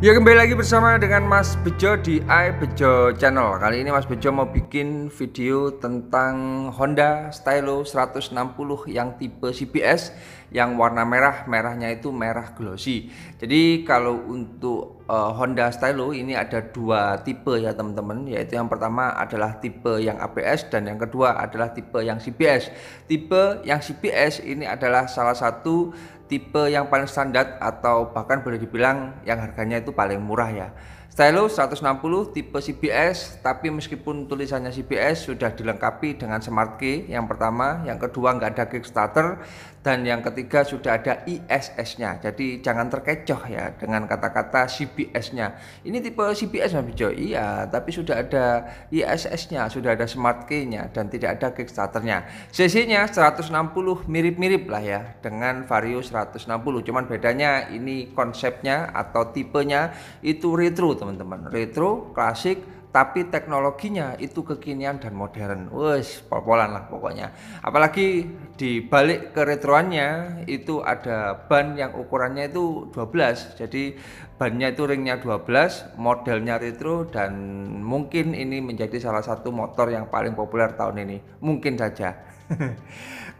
Ya kembali lagi bersama dengan Mas Bejo di I Bejo Channel Kali ini Mas Bejo mau bikin video tentang Honda Stylo 160 yang tipe CBS yang warna merah merahnya itu merah glossy jadi kalau untuk uh, Honda Stylo ini ada dua tipe ya teman-teman yaitu yang pertama adalah tipe yang ABS dan yang kedua adalah tipe yang CBS tipe yang CBS ini adalah salah satu tipe yang paling standar atau bahkan boleh dibilang yang harganya itu paling murah ya Stylo 160 tipe CBS tapi meskipun tulisannya CBS sudah dilengkapi dengan smart key yang pertama yang kedua nggak ada Kickstarter dan yang ketiga ketiga sudah ada ISS-nya. Jadi jangan terkecoh ya dengan kata-kata CBS-nya. Ini tipe CBS Mas Bijo? Iya, tapi sudah ada ISS-nya, sudah ada smart key-nya dan tidak ada Kickstarter-nya. CC-nya 160 mirip-mirip lah ya dengan Vario 160. Cuman bedanya ini konsepnya atau tipenya itu retro teman-teman. Retro, klasik, tapi teknologinya itu kekinian dan modern. Wes, pol-polan lah pokoknya. Apalagi di balik keretroannya itu ada ban yang ukurannya itu 12. Jadi bannya itu ringnya 12, modelnya retro dan mungkin ini menjadi salah satu motor yang paling populer tahun ini. Mungkin saja.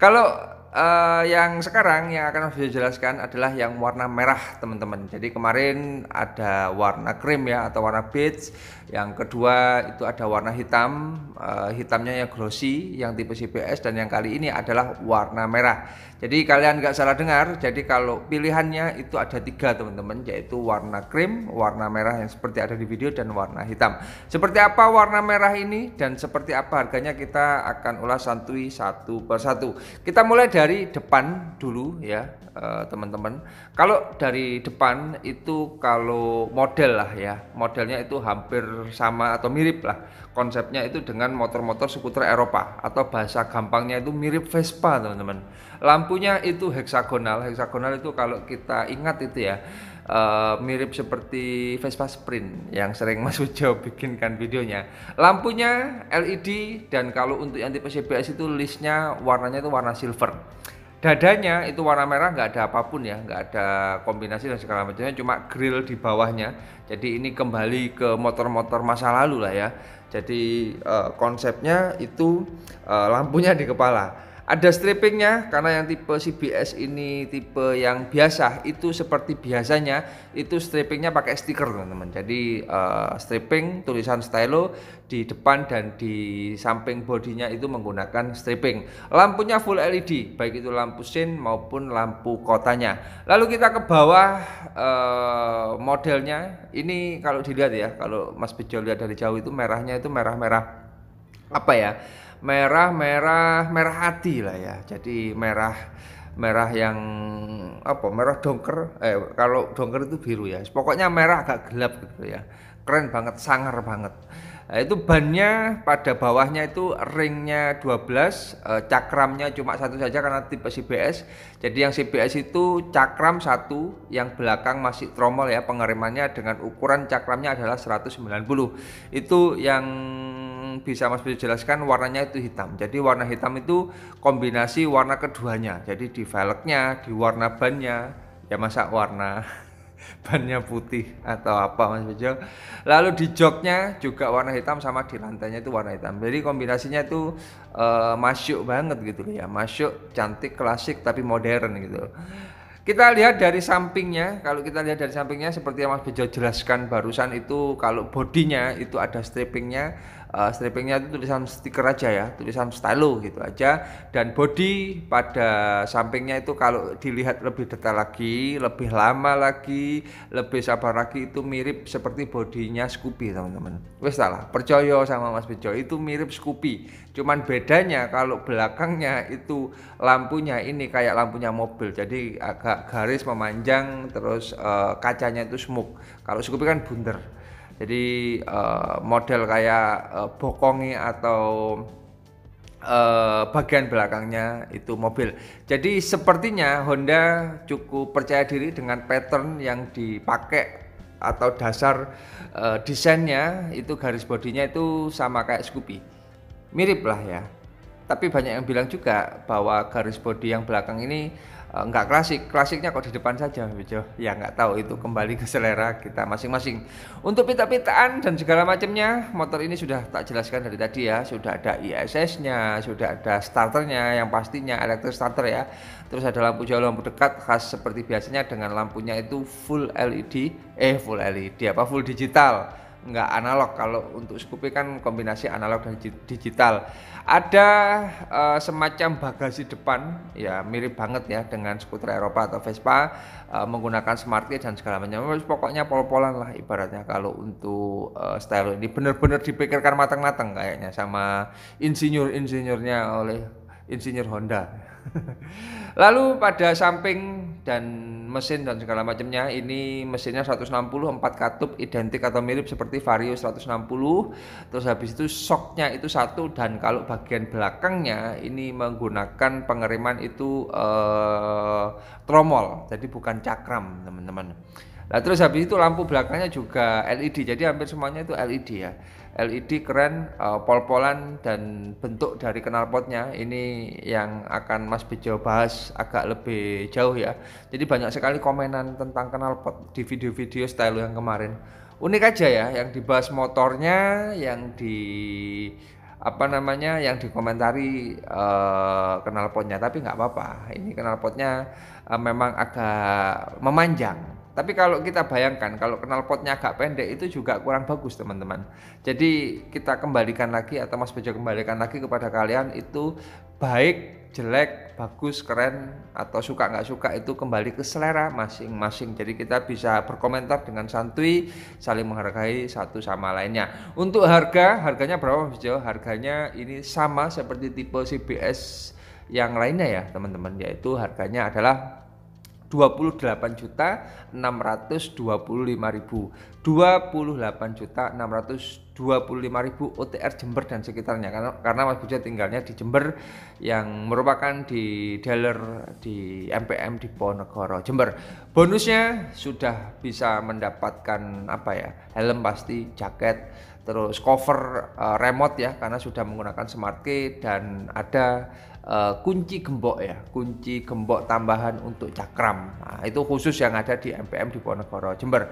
Kalau uh, yang sekarang yang akan saya jelaskan adalah yang warna merah teman-teman. Jadi kemarin ada warna krim ya atau warna beige. Yang kedua itu ada warna hitam, uh, hitamnya yang glossy, yang tipe CBS dan yang kali ini adalah warna merah. Jadi kalian nggak salah dengar. Jadi kalau pilihannya itu ada tiga teman-teman, yaitu warna krim, warna merah yang seperti ada di video dan warna hitam. Seperti apa warna merah ini dan seperti apa harganya kita akan ulas santui satu persatu. Kita mulai dari dari depan dulu ya eh, teman-teman. kalau dari depan itu kalau model lah ya, modelnya itu hampir sama atau mirip lah. Konsepnya itu dengan motor-motor skuter Eropa atau bahasa gampangnya itu mirip Vespa teman-teman. Lampunya itu heksagonal, heksagonal itu kalau kita ingat itu ya uh, mirip seperti Vespa Sprint yang sering Mas Ujo bikinkan videonya. Lampunya LED dan kalau untuk yang tipe CBS itu listnya warnanya itu warna silver. Dadanya itu warna merah nggak ada apapun ya, nggak ada kombinasi dan segala macamnya, cuma grill di bawahnya. Jadi ini kembali ke motor-motor masa lalu lah ya. Jadi uh, konsepnya itu uh, lampunya di kepala ada strippingnya karena yang tipe CBS ini tipe yang biasa itu seperti biasanya itu strippingnya pakai stiker teman-teman. Jadi uh, stripping tulisan stylo di depan dan di samping bodinya itu menggunakan stripping. Lampunya full LED baik itu lampu sin maupun lampu kotanya. Lalu kita ke bawah uh, modelnya ini kalau dilihat ya kalau Mas Bejo lihat dari jauh itu merahnya itu merah-merah apa ya? merah merah merah hati lah ya jadi merah merah yang apa merah dongker eh kalau dongker itu biru ya pokoknya merah agak gelap gitu ya keren banget sangar banget nah, itu bannya pada bawahnya itu ringnya 12 eh, cakramnya cuma satu saja karena tipe CBS jadi yang CBS itu cakram satu yang belakang masih tromol ya pengeremannya dengan ukuran cakramnya adalah 190 itu yang bisa Mas bejo jelaskan warnanya itu hitam. Jadi warna hitam itu kombinasi warna keduanya. Jadi di velgnya, di warna bannya, ya masa warna bannya putih atau apa Mas Bejo. Lalu di joknya juga warna hitam sama di lantainya itu warna hitam. Jadi kombinasinya itu e, eh, masuk banget gitu ya. Masuk cantik klasik tapi modern gitu. Kita lihat dari sampingnya, kalau kita lihat dari sampingnya seperti yang Mas Bejo jelaskan barusan itu kalau bodinya itu ada stripingnya uh, strippingnya itu tulisan stiker aja ya tulisan stylo gitu aja dan body pada sampingnya itu kalau dilihat lebih detail lagi lebih lama lagi lebih sabar lagi itu mirip seperti bodinya Scoopy teman-teman wes salah, percaya sama Mas Bejo itu mirip Scoopy cuman bedanya kalau belakangnya itu lampunya ini kayak lampunya mobil jadi agak garis memanjang terus uh, kacanya itu smoke kalau Scoopy kan bunder jadi uh, model kayak uh, bokongi atau uh, bagian belakangnya itu mobil jadi sepertinya Honda cukup percaya diri dengan pattern yang dipakai atau dasar uh, desainnya itu garis bodinya itu sama kayak Scoopy mirip lah ya tapi banyak yang bilang juga bahwa garis bodi yang belakang ini uh, nggak klasik klasiknya kok di depan saja Bejo ya nggak tahu itu kembali ke selera kita masing-masing untuk pita-pitaan dan segala macamnya motor ini sudah tak jelaskan dari tadi ya sudah ada ISS nya sudah ada starternya yang pastinya elektrik starter ya terus ada lampu jauh lampu dekat khas seperti biasanya dengan lampunya itu full LED eh full LED apa full digital nggak analog kalau untuk Scoopy kan kombinasi analog dan digital ada uh, semacam bagasi depan ya mirip banget ya dengan skuter Eropa atau Vespa uh, menggunakan smart key dan segala macam pokoknya pol-polan lah ibaratnya kalau untuk uh, eh, style ini benar-benar dipikirkan matang-matang kayaknya sama insinyur-insinyurnya oleh insinyur Honda lalu pada samping dan mesin dan segala macamnya ini mesinnya 160 4 katup identik atau mirip seperti Vario 160 terus habis itu soknya itu satu dan kalau bagian belakangnya ini menggunakan pengereman itu eh, tromol jadi bukan cakram teman-teman Nah terus habis itu lampu belakangnya juga LED, jadi hampir semuanya itu LED ya. LED keren, uh, pol-polan dan bentuk dari knalpotnya ini yang akan Mas Bejo bahas agak lebih jauh ya. Jadi banyak sekali komenan tentang knalpot di video-video style yang kemarin. Unik aja ya, yang dibahas motornya, yang di apa namanya yang dikomentari uh, knalpotnya tapi nggak apa-apa ini knalpotnya uh, memang agak memanjang tapi kalau kita bayangkan kalau kenal potnya agak pendek itu juga kurang bagus teman-teman. Jadi kita kembalikan lagi atau Mas Bejo kembalikan lagi kepada kalian itu baik, jelek, bagus, keren atau suka nggak suka itu kembali ke selera masing-masing. Jadi kita bisa berkomentar dengan santuy, saling menghargai satu sama lainnya. Untuk harga, harganya berapa Mas Bejo? Harganya ini sama seperti tipe CBS yang lainnya ya teman-teman yaitu harganya adalah juta 28.625.000 28.625.000 OTR Jember dan sekitarnya karena karena Mas Buja tinggalnya di Jember yang merupakan di dealer di MPM di Ponegoro Jember bonusnya sudah bisa mendapatkan apa ya helm pasti jaket terus cover uh, remote ya karena sudah menggunakan smart key dan ada uh, kunci gembok ya kunci gembok tambahan untuk cakram nah, itu khusus yang ada di MPM di Ponegoro Jember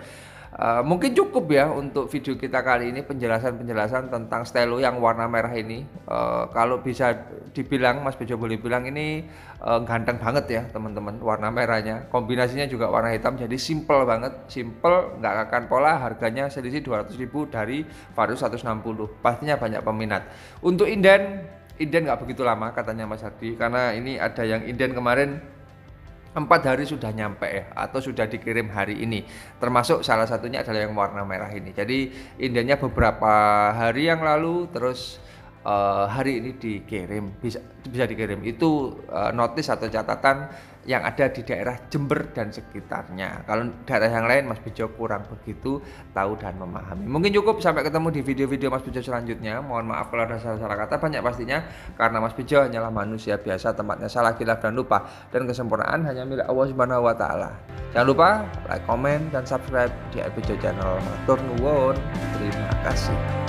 Eh, mungkin cukup ya untuk video kita kali ini penjelasan-penjelasan tentang stelo yang warna merah ini. Uh, kalau bisa dibilang Mas Bejo boleh bilang ini uh, ganteng banget ya teman-teman warna merahnya. Kombinasinya juga warna hitam jadi simple banget, simple nggak akan pola harganya selisih ribu dari Varus 160. Pastinya banyak peminat. Untuk inden inden nggak begitu lama katanya Mas Hadi karena ini ada yang inden kemarin empat hari sudah nyampe ya atau sudah dikirim hari ini termasuk salah satunya adalah yang warna merah ini jadi indahnya beberapa hari yang lalu terus uh, hari ini dikirim bisa bisa dikirim itu uh, eh, notice atau catatan yang ada di daerah Jember dan sekitarnya. Kalau daerah yang lain Mas Bejo kurang begitu tahu dan memahami. Mungkin cukup sampai ketemu di video-video Mas Bejo selanjutnya. Mohon maaf kalau ada salah-salah kata banyak pastinya karena Mas Bejo hanyalah manusia biasa tempatnya salah kilaf dan lupa dan kesempurnaan hanya milik Allah Subhanahu wa taala. Jangan lupa like, comment dan subscribe di Bejo channel Matur nuwun. Terima kasih.